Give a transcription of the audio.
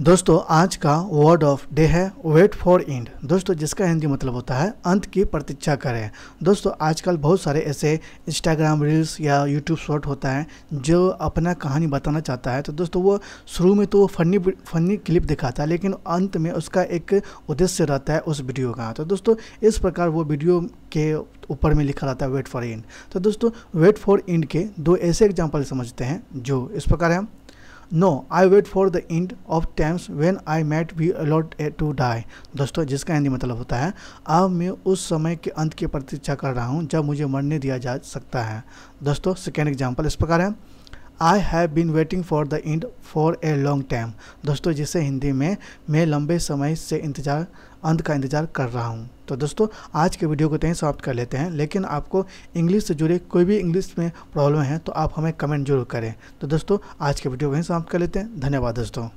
दोस्तों आज का वर्ड ऑफ डे है वेट फॉर इंड दोस्तों जिसका हिंदी मतलब होता है अंत की प्रतीक्षा करें दोस्तों आजकल बहुत सारे ऐसे इंस्टाग्राम रील्स या यूट्यूब शॉर्ट होता है जो अपना कहानी बताना चाहता है तो दोस्तों वो शुरू में तो फनी फनी क्लिप दिखाता है लेकिन अंत में उसका एक उद्देश्य रहता है उस वीडियो का तो दोस्तों इस प्रकार वो वीडियो के ऊपर में लिखा रहता है वेट फॉर इंड तो दोस्तों वेट फॉर इंड के दो ऐसे एग्जाम्पल समझते हैं जो इस प्रकार है, no I wait for the end of times when I might be a lot to die दोस्तों जिसका हिंदी मतलब होता है अब मैं उस समय के अंत की प्रतीक्षा कर रहा हूँ जब मुझे मरने दिया जा सकता है दोस्तों सेकेंड एग्जाम्पल इस प्रकार है I have been waiting for the end for a long time दोस्तों जिसे हिंदी में मैं लंबे समय से इंतज़ार अंत का इंतज़ार कर रहा हूँ तो दोस्तों आज के वीडियो को तो समाप्त कर लेते हैं लेकिन आपको इंग्लिश से जुड़े कोई भी इंग्लिश में प्रॉब्लम है तो आप हमें कमेंट जरूर करें तो दोस्तों आज के वीडियो को यहीं समाप्त कर लेते हैं धन्यवाद दोस्तों